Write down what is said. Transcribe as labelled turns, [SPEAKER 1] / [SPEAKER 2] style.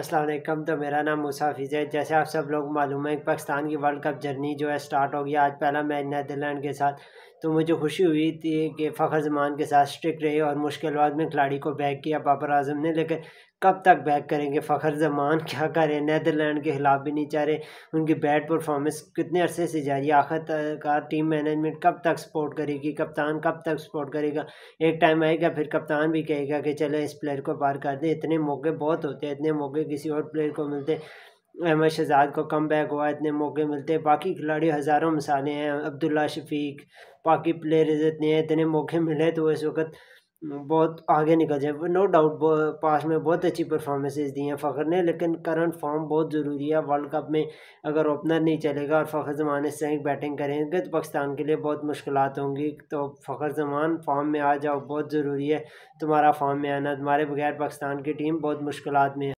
[SPEAKER 1] असलम तो मेरा नाम मुसाफिज़ है जैसे आप सब लोग मालूम है पाकिस्तान की वर्ल्ड कप जर्नी जो है स्टार्ट हो गया आज पहला मैच नदरलैंड के साथ तो मुझे खुशी हुई थी कि फ़खर जमान के साथ स्ट्रिक रहे और मुश्किल बाद में खिलाड़ी को बैक किया बाबर आजम ने लेकिन कब तक बैक करेंगे फ़खर जमान क्या करें नदरलैंड के खिलाफ भी नहीं चाह रहे उनकी बैड परफॉर्मेंस कितने अरसे से जारी आखिर का टीम मैनेजमेंट कब तक सपोर्ट करेगी कप्तान कब तक सपोर्ट करेगा एक टाइम आएगा फिर कप्तान भी कहेगा कि चलो इस प्लेयर को पार कर दें इतने मौके बहुत होते हैं इतने मौके किसी और प्लेयर को मिलते अहमद शहजाद को कम बैक हुआ इतने मौके मिलते हैं बाकी खिलाड़ी हज़ारों मिसालें हैं अब्दुल्ला शफीक बाकी प्लेयर इतने इतने मौके मिले तो इस वक्त बहुत आगे निकल जाए नो डाउट पास में बहुत अच्छी परफॉर्मेंसेज दी हैं फ़खर ने लेकिन करंट फॉर्म बहुत ज़रूरी है वर्ल्ड कप में अगर ओपनर नहीं चलेगा और फ़खर जमान इस तरह बैटिंग करेंगे तो पाकिस्तान के लिए बहुत मुश्किल होंगी तो फ़खर जमान फॉर्म में आ जाओ बहुत ज़रूरी है तुम्हारा फॉर्म में आना तुम्हारे बगैर पाकिस्तान की टीम बहुत मुश्किल में है